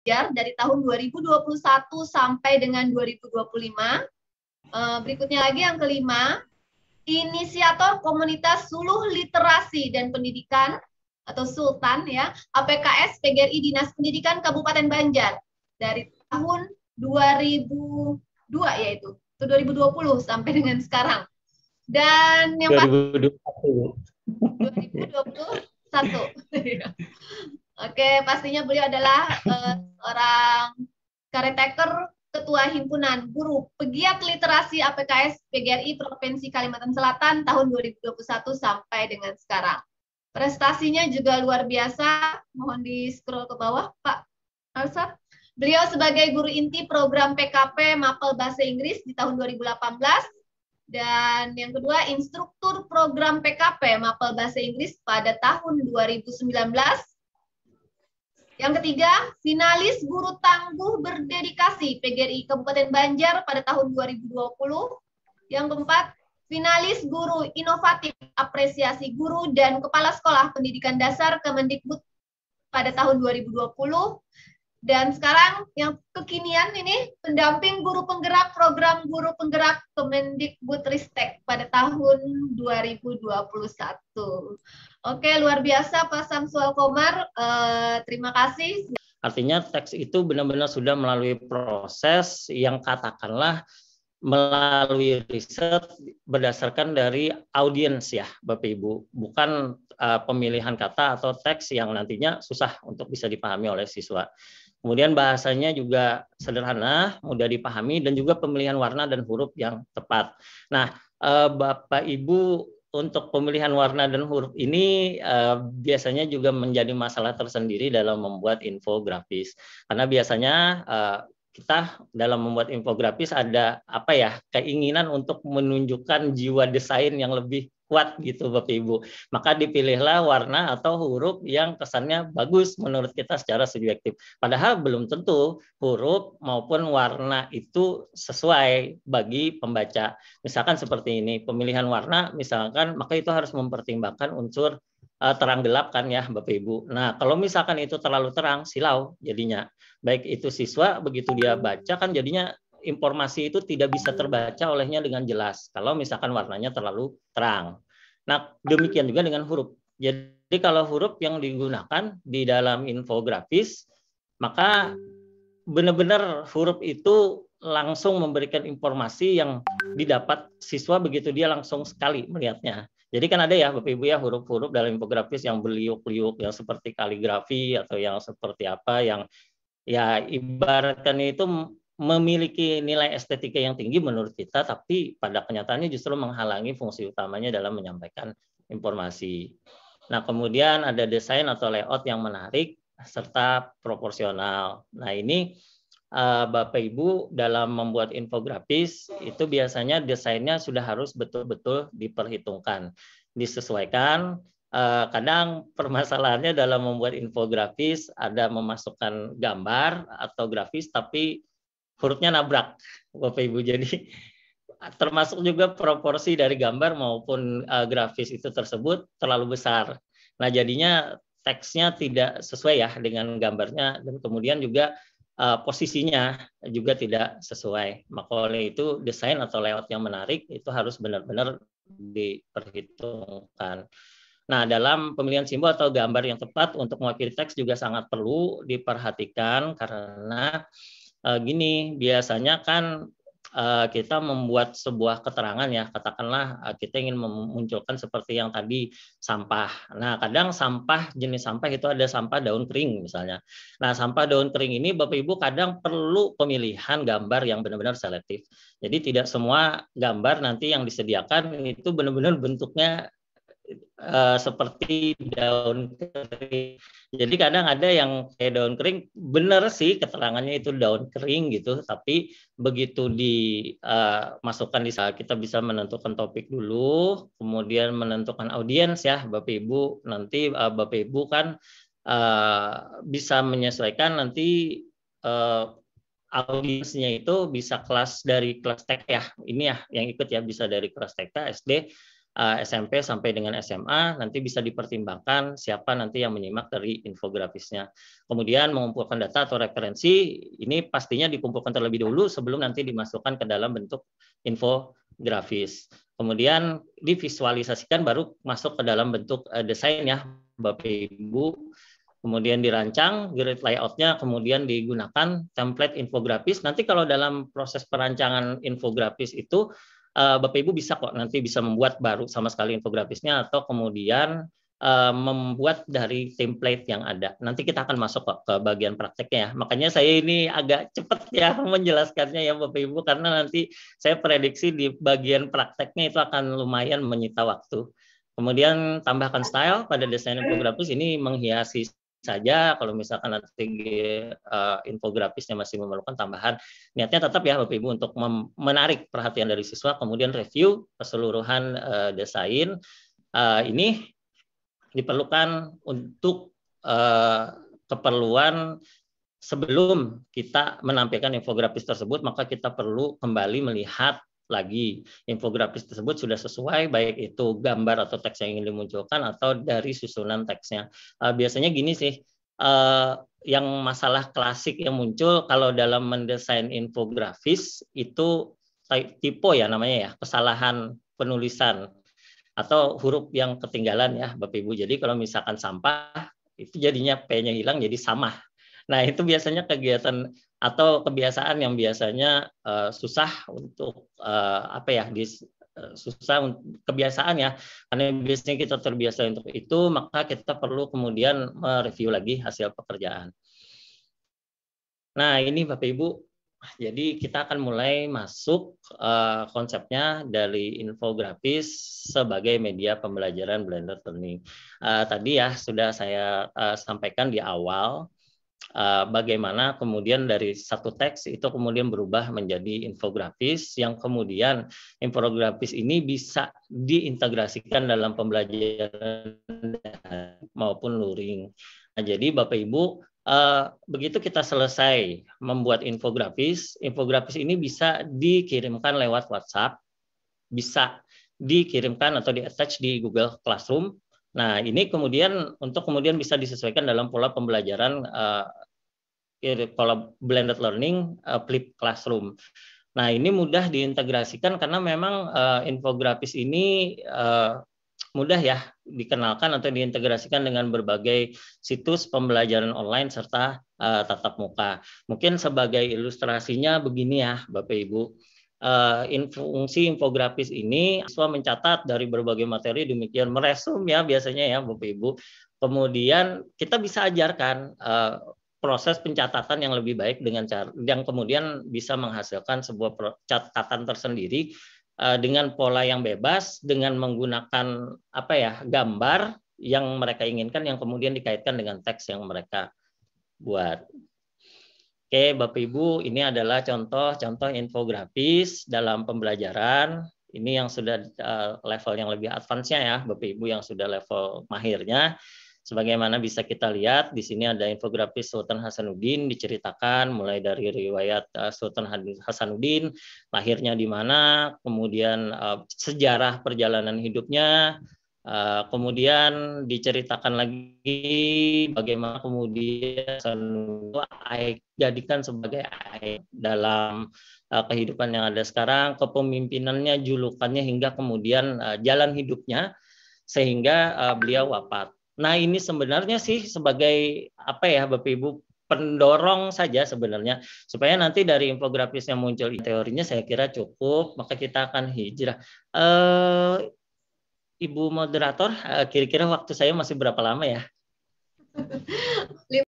belajar dari tahun 2021 sampai dengan 2025. Eh, berikutnya lagi yang kelima, inisiator komunitas suluh literasi dan pendidikan atau Sultan ya, APKS PGRI Dinas Pendidikan Kabupaten Banjar dari tahun 2002 yaitu itu 2020 sampai dengan sekarang. Dan yang 2021. 2021. Oke, pastinya beliau adalah uh, eh, orang karetaker Ketua Himpunan Guru Pegiat Literasi APKS PGRI Provinsi Kalimantan Selatan tahun 2021 sampai dengan sekarang. Prestasinya juga luar biasa. Mohon di-scroll ke bawah, Pak Alsa. Beliau sebagai guru inti program PKP Mapel Bahasa Inggris di tahun 2018 dan yang kedua instruktur program PKP Mapel Bahasa Inggris pada tahun 2019 yang ketiga, finalis guru tangguh berdedikasi PGRI Kabupaten Banjar pada tahun 2020. Yang keempat, finalis guru inovatif apresiasi guru dan kepala sekolah pendidikan dasar Kemendikbud pada tahun 2020. Dan sekarang yang kekinian ini pendamping guru penggerak program guru penggerak Kemendikbudristek pada tahun 2021. Oke, luar biasa Pak Samsul Komar. Eh, terima kasih. Artinya teks itu benar-benar sudah melalui proses yang katakanlah melalui riset berdasarkan dari audiens ya Bapak Ibu, bukan uh, pemilihan kata atau teks yang nantinya susah untuk bisa dipahami oleh siswa. Kemudian bahasanya juga sederhana, mudah dipahami, dan juga pemilihan warna dan huruf yang tepat. Nah, eh, Bapak Ibu untuk pemilihan warna dan huruf ini eh, biasanya juga menjadi masalah tersendiri dalam membuat infografis karena biasanya eh, kita dalam membuat infografis ada apa ya keinginan untuk menunjukkan jiwa desain yang lebih kuat gitu Bapak Ibu. Maka dipilihlah warna atau huruf yang kesannya bagus menurut kita secara subjektif. Padahal belum tentu huruf maupun warna itu sesuai bagi pembaca. Misalkan seperti ini, pemilihan warna misalkan maka itu harus mempertimbangkan unsur uh, terang gelap kan ya Bapak Ibu. Nah, kalau misalkan itu terlalu terang silau jadinya. Baik itu siswa begitu dia baca kan jadinya informasi itu tidak bisa terbaca olehnya dengan jelas kalau misalkan warnanya terlalu terang. Nah, demikian juga dengan huruf. Jadi kalau huruf yang digunakan di dalam infografis, maka benar-benar huruf itu langsung memberikan informasi yang didapat siswa begitu dia langsung sekali melihatnya. Jadi kan ada ya Bapak Ibu ya huruf-huruf dalam infografis yang beliuk-liuk yang seperti kaligrafi atau yang seperti apa yang ya ibaratkan itu memiliki nilai estetika yang tinggi menurut kita, tapi pada kenyataannya justru menghalangi fungsi utamanya dalam menyampaikan informasi. Nah, kemudian ada desain atau layout yang menarik serta proporsional. Nah, ini eh, Bapak Ibu dalam membuat infografis itu biasanya desainnya sudah harus betul-betul diperhitungkan, disesuaikan eh, kadang permasalahannya dalam membuat infografis ada memasukkan gambar atau grafis tapi hurufnya nabrak Bapak Ibu. Jadi termasuk juga proporsi dari gambar maupun uh, grafis itu tersebut terlalu besar. Nah, jadinya teksnya tidak sesuai ya dengan gambarnya dan kemudian juga uh, posisinya juga tidak sesuai. Maka oleh itu desain atau layout yang menarik itu harus benar-benar diperhitungkan. Nah, dalam pemilihan simbol atau gambar yang tepat untuk mewakili teks juga sangat perlu diperhatikan karena uh, gini biasanya kan uh, kita membuat sebuah keterangan ya katakanlah uh, kita ingin memunculkan seperti yang tadi sampah. Nah kadang sampah jenis sampah itu ada sampah daun kering misalnya. Nah sampah daun kering ini Bapak Ibu kadang perlu pemilihan gambar yang benar-benar selektif. Jadi tidak semua gambar nanti yang disediakan itu benar-benar bentuknya uh, seperti daun kering. Jadi kadang ada yang kayak daun kering, benar sih keterangannya itu daun kering gitu, tapi begitu dimasukkan eh, uh, di saat kita bisa menentukan topik dulu, kemudian menentukan audiens ya, Bapak Ibu nanti uh, Bapak Ibu kan uh, bisa menyesuaikan nanti uh, audiensnya itu bisa kelas dari kelas TK ya, ini ya yang ikut ya bisa dari kelas TK, SD Eh, SMP sampai dengan SMA nanti bisa dipertimbangkan siapa nanti yang menyimak dari infografisnya. Kemudian mengumpulkan data atau referensi ini pastinya dikumpulkan terlebih dahulu sebelum nanti dimasukkan ke dalam bentuk infografis. Kemudian divisualisasikan baru masuk ke dalam bentuk eh, desain ya Bapak Ibu. Kemudian dirancang grid layoutnya, kemudian digunakan template infografis. Nanti kalau dalam proses perancangan infografis itu uh, Bapak Ibu bisa kok nanti bisa membuat baru sama sekali infografisnya atau kemudian uh, membuat dari template yang ada. Nanti kita akan masuk kok ke bagian prakteknya ya. Makanya saya ini agak cepat ya menjelaskannya ya Bapak Ibu karena nanti saya prediksi di bagian prakteknya itu akan lumayan menyita waktu. Kemudian tambahkan style pada desain infografis ini menghiasi saja kalau misalkan nanti uh, infografisnya masih memerlukan tambahan niatnya tetap ya Bapak Ibu untuk menarik perhatian dari siswa kemudian review keseluruhan uh, desain uh, ini diperlukan untuk uh, keperluan sebelum kita menampilkan infografis tersebut maka kita perlu kembali melihat lagi infografis tersebut sudah sesuai baik itu gambar atau teks yang ingin dimunculkan atau dari susunan teksnya uh, biasanya gini sih uh, yang masalah klasik yang muncul kalau dalam mendesain infografis itu typo ya namanya ya kesalahan penulisan atau huruf yang ketinggalan ya Bapak Ibu jadi kalau misalkan sampah itu jadinya p-nya hilang jadi sama Nah, itu biasanya kegiatan atau kebiasaan yang biasanya uh, susah untuk uh, apa ya di, eh, susah kebiasaan ya karena biasanya kita terbiasa untuk itu maka kita perlu kemudian mereview lagi hasil pekerjaan. Nah ini Bapak Ibu jadi kita akan mulai masuk uh, konsepnya dari infografis sebagai media pembelajaran blender learning. Uh, tadi ya sudah saya uh, sampaikan di awal Eh, bagaimana kemudian dari satu teks itu kemudian berubah menjadi infografis yang kemudian infografis ini bisa diintegrasikan dalam pembelajaran maupun luring. Nah, jadi Bapak Ibu Uh, begitu kita selesai membuat infografis, infografis ini bisa dikirimkan lewat WhatsApp, bisa dikirimkan atau di attach di Google Classroom Nah, ini kemudian untuk kemudian bisa disesuaikan dalam pola pembelajaran uh, pola blended learning uh, flip classroom. Nah, ini mudah diintegrasikan karena memang uh, infografis ini uh, mudah ya dikenalkan atau diintegrasikan dengan berbagai situs pembelajaran online serta uh, tatap muka. Mungkin sebagai ilustrasinya begini ya, Bapak Ibu uh, fungsi infografis ini siswa mencatat dari berbagai materi demikian meresum ya biasanya ya Bapak Ibu. Kemudian kita bisa ajarkan uh, proses pencatatan yang lebih baik dengan cara yang kemudian bisa menghasilkan sebuah catatan tersendiri uh, dengan pola yang bebas dengan menggunakan apa ya gambar yang mereka inginkan yang kemudian dikaitkan dengan teks yang mereka buat. Oke, Bapak Ibu, ini adalah contoh-contoh infografis dalam pembelajaran. Ini yang sudah eh, level yang lebih advance-nya ya, Bapak Ibu yang sudah level mahirnya. Sebagaimana bisa kita lihat, di sini ada infografis Sultan Hasanuddin diceritakan mulai dari riwayat eh, Sultan Hasanuddin, lahirnya di mana, kemudian eh, sejarah perjalanan hidupnya, Eh, kemudian diceritakan lagi bagaimana kemudian Aik jadikan sebagai Aik dalam eh, kehidupan yang ada sekarang, kepemimpinannya, julukannya hingga kemudian eh, jalan hidupnya sehingga beliau wafat. Nah ini sebenarnya sih sebagai apa ya Bapak Ibu pendorong saja sebenarnya supaya nanti dari infografis yang muncul teorinya saya kira cukup maka kita akan hijrah. Eh, Ibu moderator, eh, kira-kira waktu saya masih berapa lama ya?